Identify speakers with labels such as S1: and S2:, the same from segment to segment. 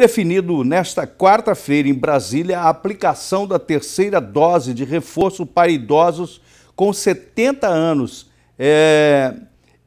S1: definido nesta quarta-feira em Brasília a aplicação da terceira dose de reforço para idosos com 70 anos é,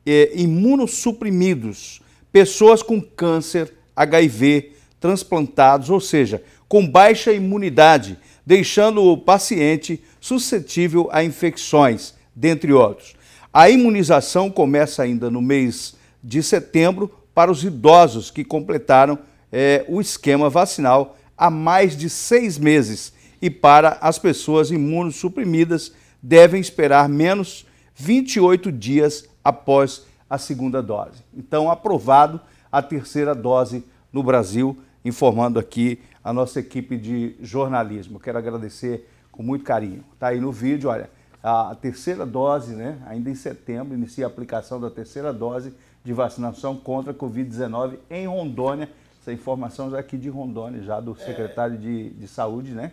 S1: é, imunossuprimidos, pessoas com câncer, HIV, transplantados, ou seja, com baixa imunidade, deixando o paciente suscetível a infecções, dentre outros. A imunização começa ainda no mês de setembro para os idosos que completaram é, o esquema vacinal há mais de seis meses e para as pessoas imunossuprimidas devem esperar menos 28 dias após a segunda dose. Então, aprovado a terceira dose no Brasil, informando aqui a nossa equipe de jornalismo. Quero agradecer com muito carinho. Está aí no vídeo, olha, a terceira dose, né? Ainda em setembro, inicia a aplicação da terceira dose de vacinação contra a Covid-19 em Rondônia essa informação já é aqui de Rondônia, já do é. secretário de, de Saúde, né?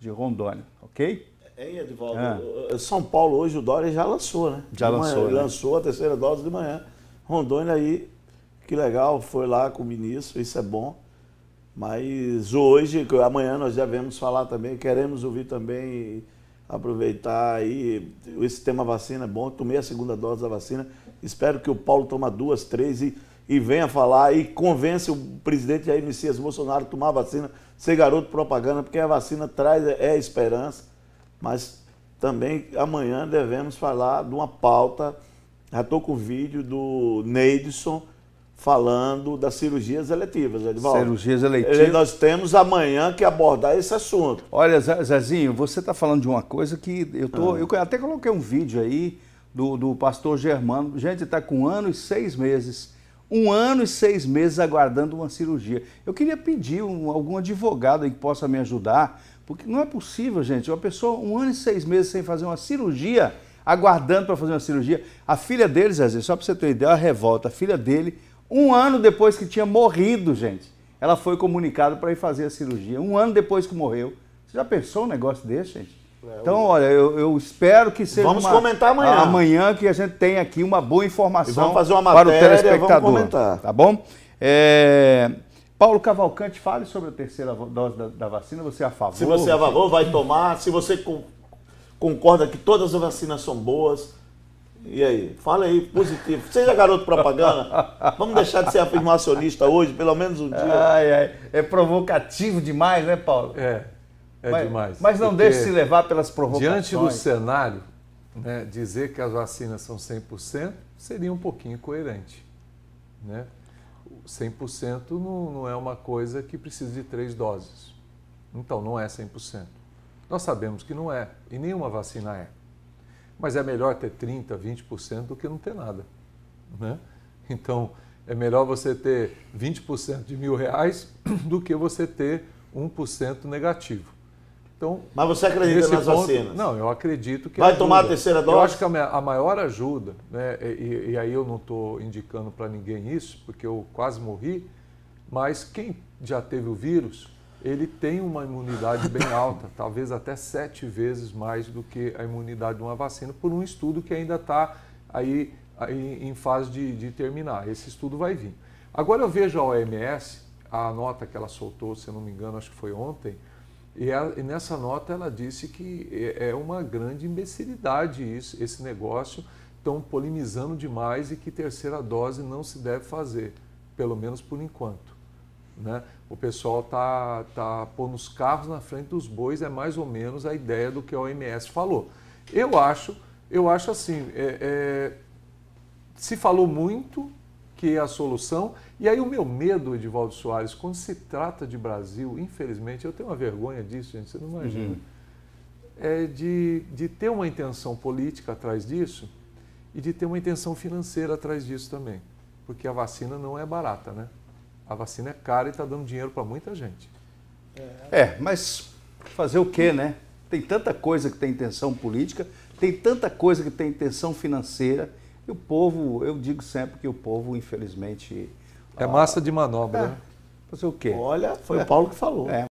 S1: De Rondônia, ok? É, hein, Edvaldo, Ah. São Paulo hoje o Dória já lançou, né? Já lançou. Né? Lançou a terceira dose
S2: de manhã. Rondônia aí, que legal, foi lá com o ministro, isso é bom. Mas hoje, amanhã nós já devemos falar também, queremos ouvir também, aproveitar aí. Esse tema vacina é bom, tomei a segunda dose da vacina. Espero que o Paulo tome duas, três e e venha falar e convence o presidente Jair Messias Bolsonaro a tomar a vacina, ser garoto propaganda, porque a vacina traz é esperança, mas também amanhã devemos falar de uma pauta. Já estou com o vídeo do Neidson falando das cirurgias eletivas, Edvaldo. Cirurgias eletivas. Nós
S1: temos amanhã que abordar esse assunto. Olha, Zezinho, você está falando de uma coisa que eu tô. Ah. Eu até coloquei um vídeo aí do, do pastor Germano. Gente, está com um ano e seis meses um ano e seis meses aguardando uma cirurgia. Eu queria pedir um, algum advogado que possa me ajudar, porque não é possível, gente, uma pessoa um ano e seis meses sem fazer uma cirurgia, aguardando para fazer uma cirurgia. A filha dele, Zezé, só para você ter uma ideia, a revolta, a filha dele, um ano depois que tinha morrido, gente, ela foi comunicada para ir fazer a cirurgia. Um ano depois que morreu. Você já pensou um negócio desse, gente? É, então, olha, eu, eu, espero que seja. Vamos uma, comentar amanhã. Amanhã que a gente tem aqui uma boa informação vamos fazer uma matéria, para o telespectador. Vamos comentar. Tá bom? É... Paulo Cavalcante, fale sobre a terceira dose da, da, vacina. Você é a favor? Se você é a favor,
S2: vai tomar. Se você com, concorda que todas as vacinas são boas. E aí? Fala aí, positivo. Seja garoto propaganda. Vamos deixar de ser afirmacionista hoje, pelo menos um dia. Ai, ai.
S1: É provocativo demais, né, Paulo? É. É mas, demais. Mas não deixe se levar pelas provocações. Diante do
S3: cenário, né, dizer que as vacinas são 100% seria um pouquinho coerente. Né? 100% não, não é uma coisa que precisa de três doses. Então, não é 100%. Nós sabemos que não é, e nenhuma vacina é. Mas é melhor ter 30%, 20% do que não ter nada. Né? Então, é melhor você ter 20% de mil reais do que você ter 1% negativo. Então, Mas você acredita nas ponto, vacinas? Não, eu acredito que. Vai ajuda. tomar a terceira dose? Eu acho que a, maior ajuda, né, e, e aí eu não estou indicando para ninguém isso, porque eu quase morri, mas quem já teve o vírus, ele tem uma imunidade bem alta, talvez até sete vezes mais do que a imunidade de uma vacina, por um estudo que ainda está aí, aí, em fase de, de terminar. Esse estudo vai vir. Agora eu vejo a OMS, a nota que ela soltou, se eu não me engano, acho que foi ontem e, e, nessa nota ela disse que é, é uma grande imbecilidade isso, esse negócio estão polinizando demais e que terceira dose não se deve fazer, pelo menos por enquanto. Né? O pessoal está tá pondo os carros na frente dos bois, é mais ou menos a ideia do que a OMS falou. Eu acho, eu acho assim, é, é, se falou muito que é a solução, e aí o meu medo, Edivaldo Soares, quando se trata de Brasil, infelizmente, eu tenho uma vergonha disso, gente, você não imagina, uhum. é de, de ter uma intenção política atrás disso e de ter uma intenção financeira atrás disso também. Porque a vacina não é barata, né? A vacina é cara e está dando dinheiro para muita gente. É,
S1: mas fazer o quê, né? Tem tanta coisa que tem intenção política, tem tanta coisa que tem intenção financeira, e o povo, eu digo sempre que o povo, infelizmente,
S3: é massa de manobra, é. Né?
S1: Fazer o quê? Olha, foi o é. Paulo que falou. É.